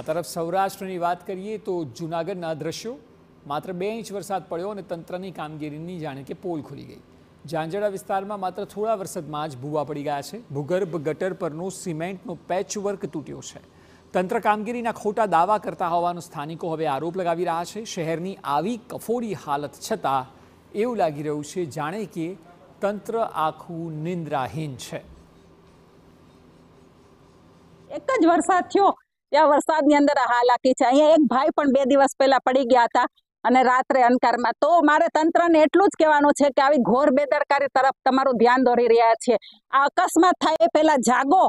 આ તરફ સૌરાષ્ટ્રની વાત કરીએ તો જૂનાગઢના દ્રશ્યો માત્ર બે ઇંચ વરસાદ પડ્યો અને તંત્રની કામગીરીની જાણે કે પોલ ખુલી ગઈ ઝાંઝડા વિસ્તારમાં માત્ર થોડા વરસાદમાં જ ભૂવા પડી ગયા છે ભૂગર્ભ ગટર પરનો સિમેન્ટનો પેચવર્ક તૂટ્યો છે તંત્ર કામગીરીના ખોટા દાવા કરતા હોવાનો સ્થાનિકો હવે આરોપ લગાવી રહ્યા છે શહેરની આવી કફોડી હાલત છતાં એવું લાગી રહ્યું છે જાણે કે તંત્ર આખું નિંદ્રાહીન છે એક જ વરસાદ થયો ત્યાં વરસાદની અંદર હાલાકી છે અહીંયા એક ભાઈ પણ બે દિવસ પહેલા પડી ગયા હતા અને રાત્રે અંધકારમાં તો મારે તંત્રને એટલું જ કહેવાનું છે કે આવી ઘોર બેદરકારી તરફ તમારું ધ્યાન દોરી રહ્યા છે આ અકસ્માત થાય એ પહેલા જાગો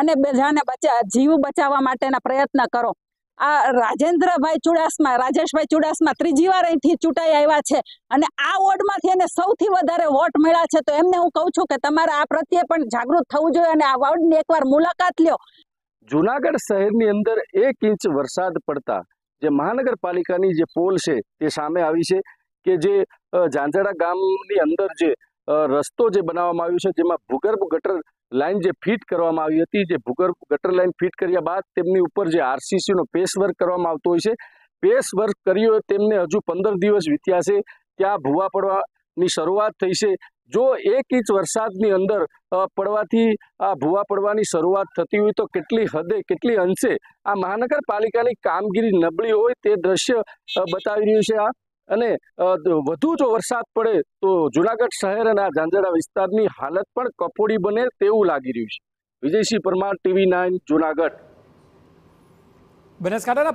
અને બધાને બચા જીવ બચાવવા માટેના પ્રયત્ન કરો આ રાજેન્દ્રભાઈ ચુડાસમા રાજેશભાઈ ચુડાસમા ત્રીજી વાર અહીંથી ચૂંટાઈ આવ્યા છે અને આ વોર્ડમાંથી એને સૌથી વધારે વોટ મળ્યા છે તો એમને હું કહું છું કે તમારે આ પ્રત્યે પણ જાગૃત થવું જોઈએ અને આ વોર્ડની એકવાર મુલાકાત લ્યો જૂનાગઢ શહેરની અંદર એક ઇંચ વરસાદ પડતા જે મહાનગરપાલિકાની જે પોલ છે તે સામે આવી છે કે જે ઝાંઝડા ગામની અંદર જે રસ્તો જે બનાવવામાં આવ્યો છે જેમાં ભૂગર્ભ ગટર લાઇન જે ફિટ કરવામાં આવી હતી જે ભૂગર્ભ ગટર લાઇન ફિટ કર્યા બાદ તેમની ઉપર જે આરસીસીનો પેસ વર્ક કરવામાં આવતો હોય છે પેસ વર્ક કર્યો તેમને હજુ પંદર દિવસ વીત્યા છે ત્યાં ભૂવા પડવા ની શરૂઆત થઈ છે જો એક ઇંચ વરસાદની અંદર પડવાથી આ ભૂવા પડવાની શરૂઆત થતી હોય તો કેટલી હદે કેટલી અંશે આ મહાનગરપાલિકાની કામગીરી નબળી હોય તે દ્રશ્ય બતાવી રહ્યું છે આ અને વધુ જો વરસાદ પડે તો જુનાગઢ શહેર અને આ ઝાંઝડા વિસ્તારની હાલત પણ કપોડી બને તેવું લાગી રહ્યું છે વિજયસિંહ પરમાર ટીવી નાઇન જુનાગઢ બનાસકાંઠાના